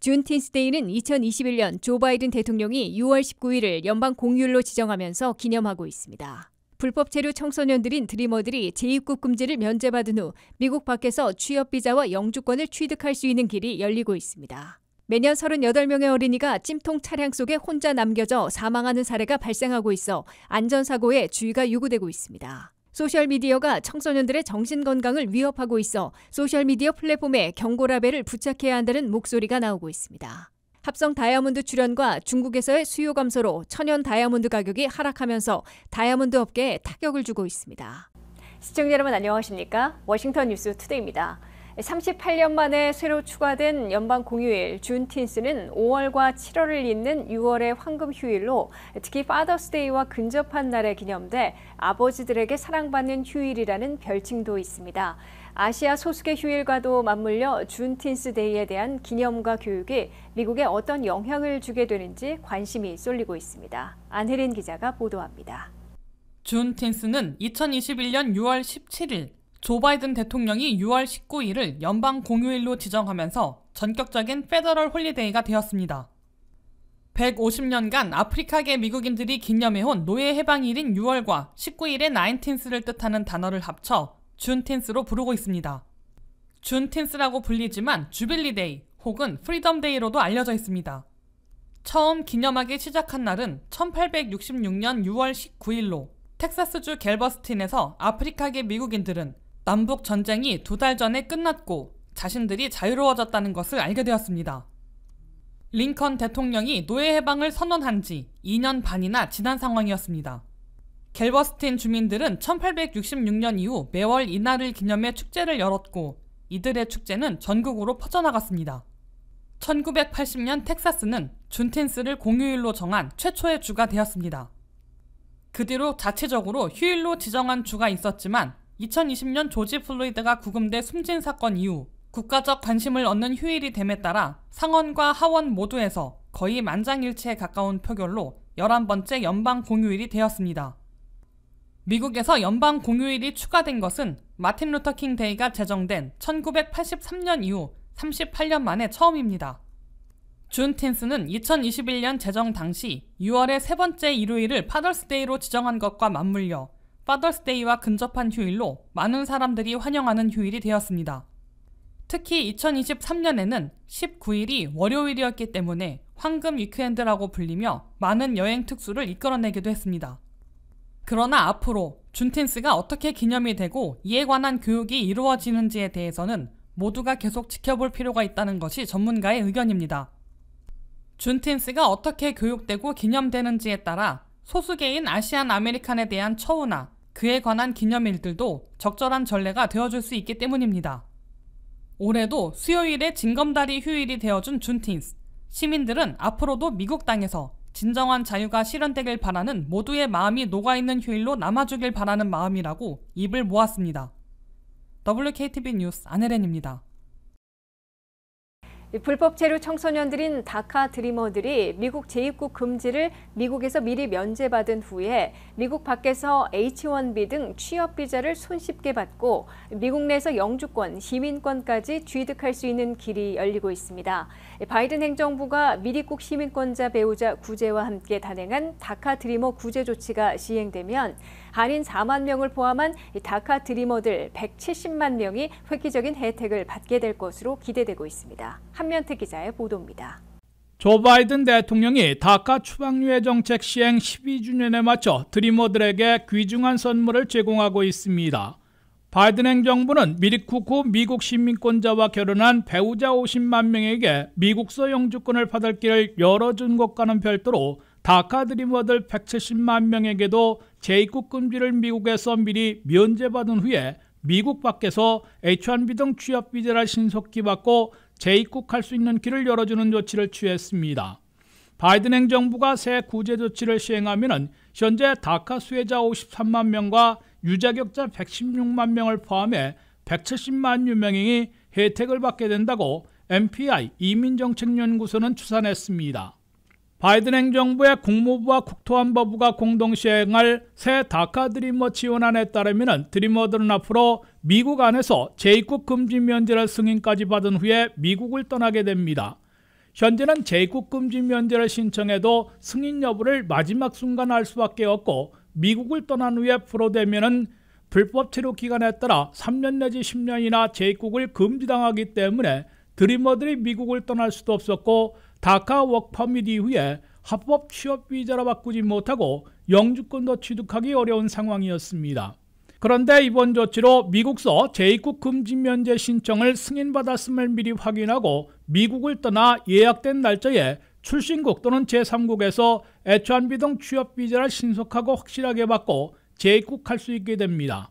준 틴스데이는 2021년 조 바이든 대통령이 6월 19일을 연방 공휴일로 지정하면서 기념하고 있습니다. 불법 체류 청소년들인 드리머들이 재입국 금지를 면제받은 후 미국 밖에서 취업 비자와 영주권을 취득할 수 있는 길이 열리고 있습니다. 매년 38명의 어린이가 찜통 차량 속에 혼자 남겨져 사망하는 사례가 발생하고 있어 안전사고에 주의가 요구되고 있습니다. 소셜미디어가 청소년들의 정신건강을 위협하고 있어 소셜미디어 플랫폼에 경고라벨을 부착해야 한다는 목소리가 나오고 있습니다. 합성 다이아몬드 출현과 중국에서의 수요 감소로 천연 다이아몬드 가격이 하락하면서 다이아몬드 업계에 타격을 주고 있습니다. 시청자 여러분 안녕하십니까? 워싱턴 뉴스 투데이입니다. 38년 만에 새로 추가된 연방 공휴일 준틴스는 5월과 7월을 잇는 6월의 황금 휴일로 특히 파더스데이와 근접한 날에 기념돼 아버지들에게 사랑받는 휴일이라는 별칭도 있습니다. 아시아 소수계 휴일과도 맞물려 준틴스 데이에 대한 기념과 교육이 미국에 어떤 영향을 주게 되는지 관심이 쏠리고 있습니다. 안혜린 기자가 보도합니다. 준틴스는 2021년 6월 17일 조 바이든 대통령이 6월 19일을 연방 공휴일로 지정하면서 전격적인 페더럴 홀리데이가 되었습니다. 150년간 아프리카계 미국인들이 기념해온 노예 해방일인 6월과 19일의 나인틴스를 뜻하는 단어를 합쳐 준틴스로 부르고 있습니다. 준틴스라고 불리지만 주빌리데이 혹은 프리덤데이로도 알려져 있습니다. 처음 기념하기 시작한 날은 1866년 6월 19일로 텍사스주 갤버스틴에서 아프리카계 미국인들은 남북 전쟁이 두 달 전에 끝났고 자신들이 자유로워졌다는 것을 알게 되었습니다. 링컨 대통령이 노예 해방을 선언한 지 2년 반이나 지난 상황이었습니다. 갤버스틴 주민들은 1866년 이후 매월 이날을 기념해 축제를 열었고 이들의 축제는 전국으로 퍼져나갔습니다. 1980년 텍사스는 준틴스를 공휴일로 정한 최초의 주가 되었습니다. 그 뒤로 자체적으로 휴일로 지정한 주가 있었지만 2020년 조지 플로이드가 구금돼 숨진 사건 이후 국가적 관심을 얻는 휴일이 됨에 따라 상원과 하원 모두에서 거의 만장일치에 가까운 표결로 11번째 연방 공휴일이 되었습니다. 미국에서 연방 공휴일이 추가된 것은 마틴 루터 킹 데이가 제정된 1983년 이후 38년 만에 처음입니다. 준틴스는 2021년 제정 당시 6월의 세 번째 일요일을 파더스데이로 지정한 것과 맞물려 파더스데이와 근접한 휴일로 많은 사람들이 환영하는 휴일이 되었습니다. 특히 2023년에는 19일이 월요일이었기 때문에 황금 위크엔드라고 불리며 많은 여행 특수를 이끌어내기도 했습니다. 그러나 앞으로 준틴스가 어떻게 기념이 되고 이에 관한 교육이 이루어지는지에 대해서는 모두가 계속 지켜볼 필요가 있다는 것이 전문가의 의견입니다. 준틴스가 어떻게 교육되고 기념되는지에 따라 소수계인 아시안 아메리칸에 대한 처우나 그에 관한 기념일들도 적절한 전례가 되어줄 수 있기 때문입니다. 올해도 수요일에 징검다리 휴일이 되어준 준틴스. 시민들은 앞으로도 미국 땅에서 진정한 자유가 실현되길 바라는 모두의 마음이 녹아있는 휴일로 남아주길 바라는 마음이라고 입을 모았습니다. WKTV 뉴스 안혜렌입니다. 불법 체류 청소년들인 다카 드리머들이 미국 재입국 금지를 미국에서 미리 면제받은 후에 미국 밖에서 H-1B 등 취업 비자를 손쉽게 받고 미국 내에서 영주권, 시민권까지 취득할 수 있는 길이 열리고 있습니다. 바이든 행정부가 미리국 시민권자 배우자 구제와 함께 단행한 다카 드리머 구제 조치가 시행되면 한인 4만 명을 포함한 다카 드리머들 170만 명이 획기적인 혜택을 받게 될 것으로 기대되고 있습니다. 한면태 기자의 보도입니다. 조 바이든 대통령이 다카 추방유예 정책 시행 12주년에 맞춰 드리머들에게 귀중한 선물을 제공하고 있습니다. 바이든 행정부는 미리쿠쿠 미국 시민권자와 결혼한 배우자 50만 명에게 미국서 영주권을 받을 길을 열어준 것과는 별도로 다카 드리머들 170만 명에게도 재입국 금지를 미국에서 미리 면제받은 후에 미국 밖에서 H1B 등 취업 비자를 신속히 받고 재입국할 수 있는 길을 열어주는 조치를 취했습니다. 바이든 행정부가 새 구제 조치를 시행하면 현재 다카 수혜자 53만 명과 유자격자 116만 명을 포함해 170만 유명인이 혜택을 받게 된다고 MPI 이민정책연구소는 추산했습니다. 바이든 행정부의 국무부와 국토안보부가 공동 시행할 새 다카 드리머 지원안에 따르면 드리머들은 앞으로 미국 안에서 재입국 금지 면제를 승인까지 받은 후에 미국을 떠나게 됩니다. 현재는 제2국 금지 면제를 신청해도 승인 여부를 마지막 순간 알 수밖에 없고 미국을 떠난 후에 불호되면 불법 체류 기간에 따라 3년 내지 10년이나 제2국을 금지당하기 때문에 드리머들이 미국을 떠날 수도 없었고 다카 워크퍼밋 이후에 합법 취업 비자로 바꾸지 못하고 영주권도 취득하기 어려운 상황이었습니다. 그런데 이번 조치로 미국서 재입국 금지 면제 신청을 승인받았음을 미리 확인하고 미국을 떠나 예약된 날짜에 출신국 또는 제3국에서 H1B 등 취업 비자를 신속하고 확실하게 받고 재입국할 수 있게 됩니다.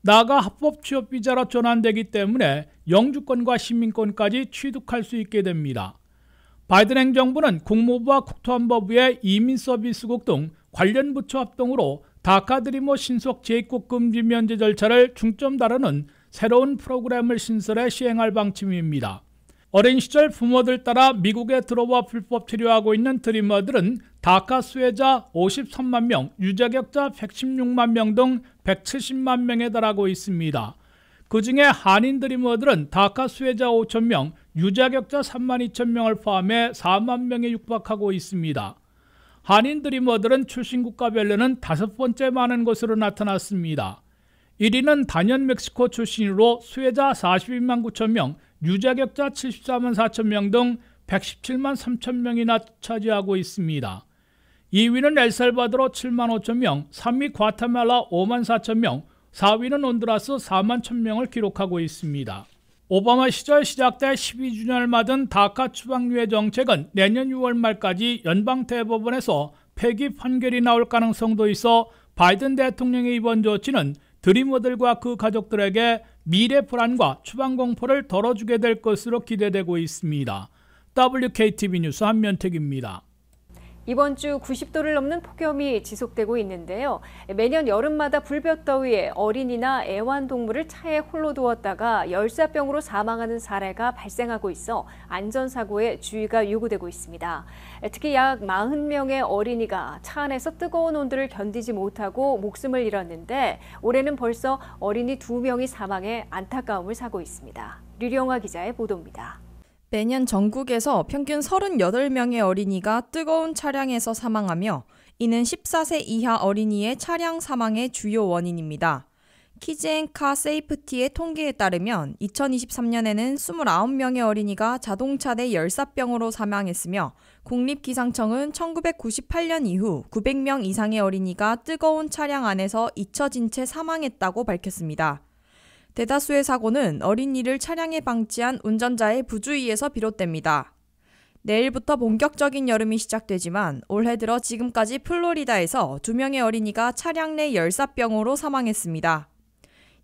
나가 합법 취업 비자로 전환되기 때문에 영주권과 시민권까지 취득할 수 있게 됩니다. 바이든 행정부는 국무부와 국토안보부의 이민서비스국 등 관련 부처 합동으로 다카 드리모 신속 재입국 금지 면제 절차를 중점 다루는 새로운 프로그램을 신설해 시행할 방침입니다. 어린 시절 부모들 따라 미국에 들어와 불법 체류하고 있는 드리머들은 다카 수혜자 53만 명, 유자격자 116만 명 등 170만 명에 달하고 있습니다. 그 중에 한인 드림워들은 다카 수혜자 5천명, 유자격자 3만 2천명을 포함해 4만 명에 육박하고 있습니다. 한인 드림워들은 출신 국가별로는 다섯 번째 많은 것으로 나타났습니다. 1위는 단연 멕시코 출신으로 수혜자 42만 9천 명, 유자격자 74만 4천 명등 117만 3천 명이나 차지하고 있습니다. 2위는 엘살바도로 7만 5천 명, 3위 과타말라 5만 4천 명, 4위는 온두라스 4만 1000명을 기록하고 있습니다. 오바마 시절 시작돼 12주년을 맞은 다카 추방유예 정책은 내년 6월 말까지 연방대법원에서 폐기 판결이 나올 가능성도 있어 바이든 대통령의 이번 조치는 드리머들과 그 가족들에게 미래 불안과 추방 공포를 덜어주게 될 것으로 기대되고 있습니다. WKTV 뉴스 한면택입니다. 이번 주 90도를 넘는 폭염이 지속되고 있는데요. 매년 여름마다 불볕더위에 어린이나 애완동물을 차에 홀로 두었다가 열사병으로 사망하는 사례가 발생하고 있어 안전사고에 주의가 요구되고 있습니다. 특히 약 40명의 어린이가 차 안에서 뜨거운 온도를 견디지 못하고 목숨을 잃었는데 올해는 벌써 어린이 2명이 사망해 안타까움을 사고 있습니다. 류령화 기자의 보도입니다. 매년 전국에서 평균 38명의 어린이가 뜨거운 차량에서 사망하며 이는 14세 이하 어린이의 차량 사망의 주요 원인입니다. 키즈앤카 세이프티의 통계에 따르면 2023년에는 29명의 어린이가 자동차 내 열사병으로 사망했으며 국립기상청은 1998년 이후 900명 이상의 어린이가 뜨거운 차량 안에서 잊혀진 채 사망했다고 밝혔습니다. 대다수의 사고는 어린이를 차량에 방치한 운전자의 부주의에서 비롯됩니다. 내일부터 본격적인 여름이 시작되지만 올해 들어 지금까지 플로리다에서 2명의 어린이가 차량 내 열사병으로 사망했습니다.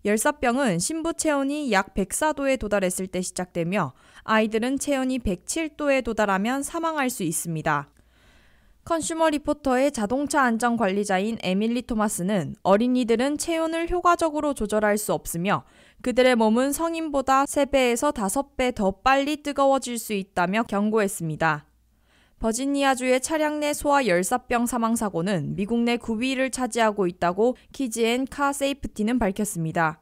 열사병은 신부 체온이 약 104도에 도달했을 때 시작되며 아이들은 체온이 107도에 도달하면 사망할 수 있습니다. 컨슈머 리포터의 자동차 안전 관리자인 에밀리 토마스는 어린이들은 체온을 효과적으로 조절할 수 없으며 그들의 몸은 성인보다 3배에서 5배 더 빨리 뜨거워질 수 있다며 경고했습니다. 버지니아주의 차량 내 소아 열사병 사망 사고는 미국 내 9위를 차지하고 있다고 키즈앤카 세이프티는 밝혔습니다.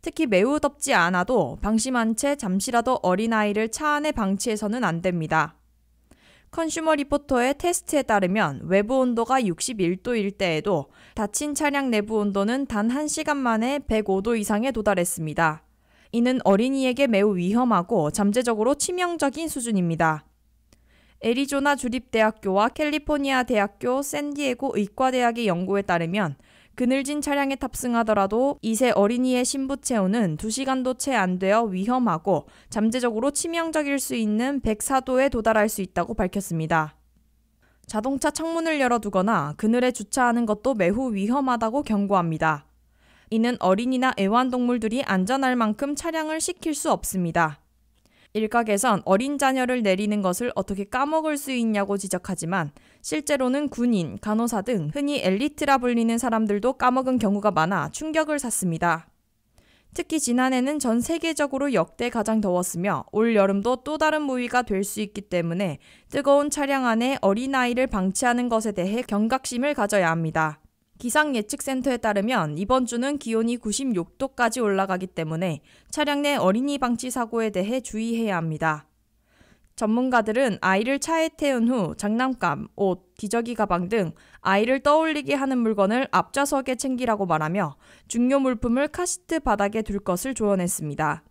특히 매우 덥지 않아도 방심한 채 잠시라도 어린아이를 차 안에 방치해서는 안 됩니다. 컨슈머 리포터의 테스트에 따르면 외부 온도가 61도일 때에도 닫힌 차량 내부 온도는 단 1시간 만에 105도 이상에 도달했습니다. 이는 어린이에게 매우 위험하고 잠재적으로 치명적인 수준입니다. 애리조나 주립대학교와 캘리포니아 대학교 샌디에고 의과대학의 연구에 따르면 그늘진 차량에 탑승하더라도 2세 어린이의 신부 체온은 2시간도 채 안 되어 위험하고 잠재적으로 치명적일 수 있는 104도에 도달할 수 있다고 밝혔습니다. 자동차 창문을 열어두거나 그늘에 주차하는 것도 매우 위험하다고 경고합니다. 이는 어린이나 애완동물들이 안전할 만큼 차량을 시킬 수 없습니다. 일각에선 어린 자녀를 내리는 것을 어떻게 까먹을 수 있냐고 지적하지만 실제로는 군인, 간호사 등 흔히 엘리트라 불리는 사람들도 까먹은 경우가 많아 충격을 샀습니다. 특히 지난해는 전 세계적으로 역대 가장 더웠으며 올 여름도 또 다른 무위가 될 수 있기 때문에 뜨거운 차량 안에 어린아이를 방치하는 것에 대해 경각심을 가져야 합니다. 기상 예측센터에 따르면 이번 주는 기온이 96도까지 올라가기 때문에 차량 내 어린이 방치 사고에 대해 주의해야 합니다. 전문가들은 아이를 차에 태운 후 장난감, 옷, 기저귀 가방 등 아이를 떠올리게 하는 물건을 앞좌석에 챙기라고 말하며 중요 물품을 카시트 바닥에 둘 것을 조언했습니다.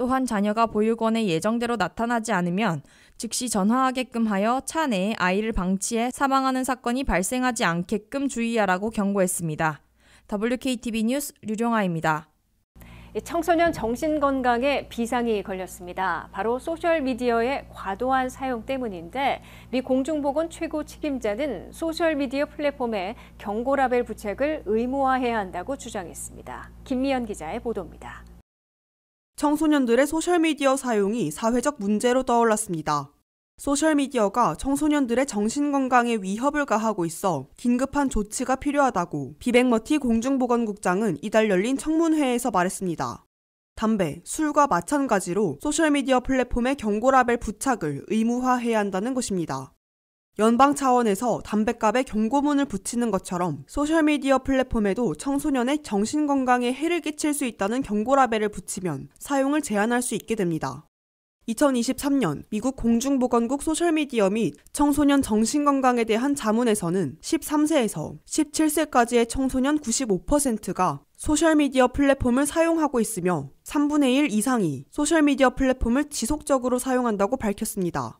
또한 자녀가 보육원에 예정대로 나타나지 않으면 즉시 전화하게끔 하여 차 내에 아이를 방치해 사망하는 사건이 발생하지 않게끔 주의하라고 경고했습니다. WKTV 뉴스 류령아입니다. 청소년 정신건강에 비상이 걸렸습니다. 바로 소셜미디어의 과도한 사용 때문인데 미 공중보건 최고 책임자는 소셜미디어 플랫폼에 경고라벨 부책을 의무화해야 한다고 주장했습니다. 김미연 기자의 보도입니다. 청소년들의 소셜미디어 사용이 사회적 문제로 떠올랐습니다. 소셜미디어가 청소년들의 정신건강에 위협을 가하고 있어 긴급한 조치가 필요하다고 비백머티 공중보건국장은 이달 열린 청문회에서 말했습니다. 담배, 술과 마찬가지로 소셜미디어 플랫폼의 경고라벨 부착을 의무화해야 한다는 것입니다. 연방 차원에서 담뱃갑에 경고문을 붙이는 것처럼 소셜미디어 플랫폼에도 청소년의 정신건강에 해를 끼칠 수 있다는 경고라벨을 붙이면 사용을 제한할 수 있게 됩니다. 2023년 미국 공중보건국 소셜미디어 및 청소년 정신건강에 대한 자문에서는 13세에서 17세까지의 청소년 95%가 소셜미디어 플랫폼을 사용하고 있으며 3분의 1 이상이 소셜미디어 플랫폼을 지속적으로 사용한다고 밝혔습니다.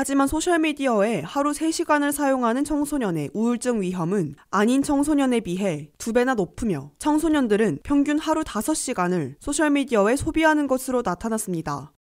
하지만 소셜미디어에 하루 3시간을 사용하는 청소년의 우울증 위험은 아닌 청소년에 비해 두배나 높으며 청소년들은 평균 하루 5시간을 소셜미디어에 소비하는 것으로 나타났습니다.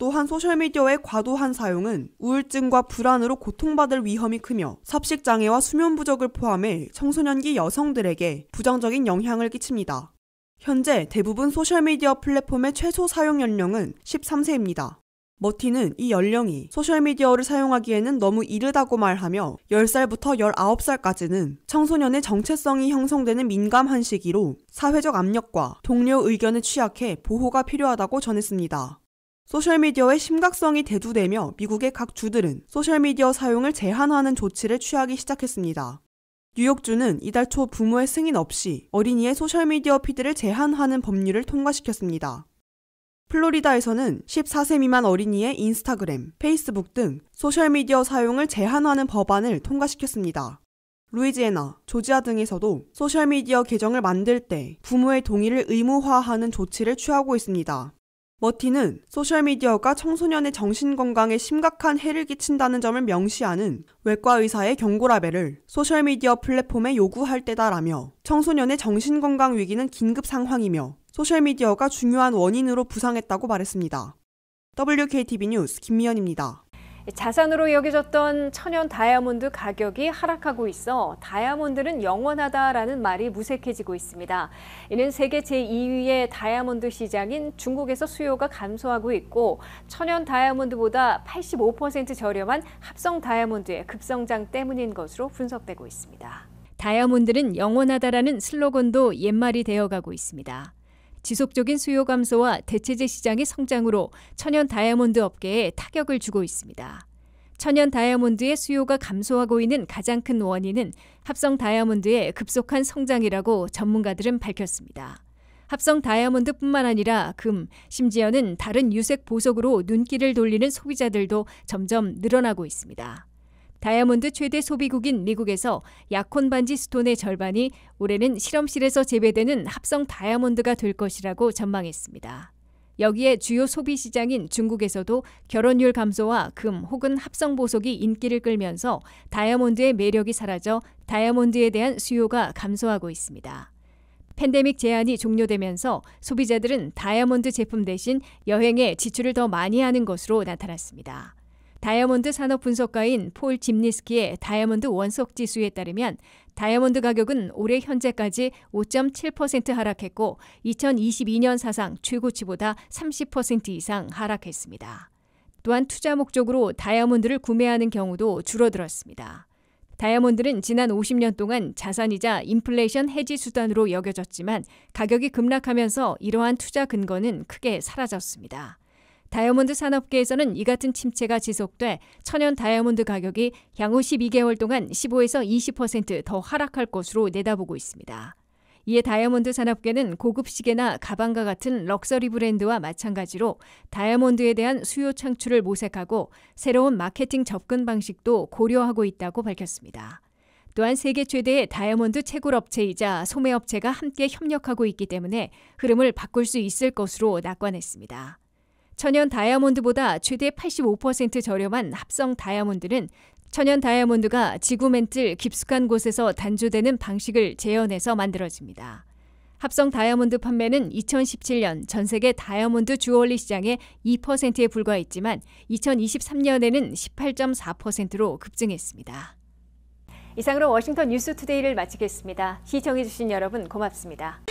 또한 소셜미디어의 과도한 사용은 우울증과 불안으로 고통받을 위험이 크며 섭식장애와 수면부족을 포함해 청소년기 여성들에게 부정적인 영향을 끼칩니다. 현재 대부분 소셜미디어 플랫폼의 최소 사용 연령은 13세입니다. 머티는 이 연령이 소셜미디어를 사용하기에는 너무 이르다고 말하며 10살부터 19살까지는 청소년의 정체성이 형성되는 민감한 시기로 사회적 압력과 동료 의견에 취약해 보호가 필요하다고 전했습니다. 소셜미디어의 심각성이 대두되며 미국의 각 주들은 소셜미디어 사용을 제한하는 조치를 취하기 시작했습니다. 뉴욕주는 이달 초 부모의 승인 없이 어린이의 소셜미디어 피드를 제한하는 법률을 통과시켰습니다. 플로리다에서는 14세 미만 어린이의 인스타그램, 페이스북 등 소셜미디어 사용을 제한하는 법안을 통과시켰습니다. 루이지애나, 조지아 등에서도 소셜미디어 계정을 만들 때 부모의 동의를 의무화하는 조치를 취하고 있습니다. 머티는 소셜미디어가 청소년의 정신건강에 심각한 해를 끼친다는 점을 명시하는 외과의사의 경고라벨을 소셜미디어 플랫폼에 요구할 때다라며 청소년의 정신건강 위기는 긴급 상황이며 소셜미디어가 중요한 원인으로 부상했다고 말했습니다. WKTV 뉴스 김미연입니다. 자산으로 여겨졌던 천연 다이아몬드 가격이 하락하고 있어 다이아몬드는 영원하다라는 말이 무색해지고 있습니다. 이는 세계 제2위의 다이아몬드 시장인 중국에서 수요가 감소하고 있고 천연 다이아몬드보다 85% 저렴한 합성 다이아몬드의 급성장 때문인 것으로 분석되고 있습니다. 다이아몬드는 영원하다라는 슬로건도 옛말이 되어가고 있습니다. 지속적인 수요 감소와 대체재 시장의 성장으로 천연 다이아몬드 업계에 타격을 주고 있습니다. 천연 다이아몬드의 수요가 감소하고 있는 가장 큰 원인은 합성 다이아몬드의 급속한 성장이라고 전문가들은 밝혔습니다. 합성 다이아몬드뿐만 아니라 금, 심지어는 다른 유색 보석으로 눈길을 돌리는 소비자들도 점점 늘어나고 있습니다. 다이아몬드 최대 소비국인 미국에서 약혼 반지 스톤의 절반이 올해는 실험실에서 재배되는 합성 다이아몬드가 될 것이라고 전망했습니다. 여기에 주요 소비 시장인 중국에서도 결혼율 감소와 금 혹은 합성 보석이 인기를 끌면서 다이아몬드의 매력이 사라져 다이아몬드에 대한 수요가 감소하고 있습니다. 팬데믹 제한이 종료되면서 소비자들은 다이아몬드 제품 대신 여행에 지출을 더 많이 하는 것으로 나타났습니다. 다이아몬드 산업 분석가인 폴 집니스키의 다이아몬드 원석 지수에 따르면 다이아몬드 가격은 올해 현재까지 5.7% 하락했고 2022년 사상 최고치보다 30% 이상 하락했습니다. 또한 투자 목적으로 다이아몬드를 구매하는 경우도 줄어들었습니다. 다이아몬드는 지난 50년 동안 자산이자 인플레이션 해지 수단으로 여겨졌지만 가격이 급락하면서 이러한 투자 근거는 크게 사라졌습니다. 다이아몬드 산업계에서는 이 같은 침체가 지속돼 천연 다이아몬드 가격이 향후 12개월 동안 15에서 20%더 하락할 것으로 내다보고 있습니다. 이에 다이아몬드 산업계는 고급 시계나 가방과 같은 럭셔리 브랜드와 마찬가지로 다이아몬드에 대한 수요 창출을 모색하고 새로운 마케팅 접근 방식도 고려하고 있다고 밝혔습니다. 또한 세계 최대의 다이아몬드 채굴 업체이자 소매업체가 함께 협력하고 있기 때문에 흐름을 바꿀 수 있을 것으로 낙관했습니다. 천연 다이아몬드보다 최대 85% 저렴한 합성 다이아몬드는 천연 다이아몬드가 지구 멘틀 깊숙한 곳에서 단조되는 방식을 재현해서 만들어집니다. 합성 다이아몬드 판매는 2017년 전 세계 다이아몬드 주얼리 시장의 2%에 불과했지만 2023년에는 18.4%로 급증했습니다. 이상으로 워싱턴 뉴스 투데이를 마치겠습니다. 시청해주신 여러분 고맙습니다.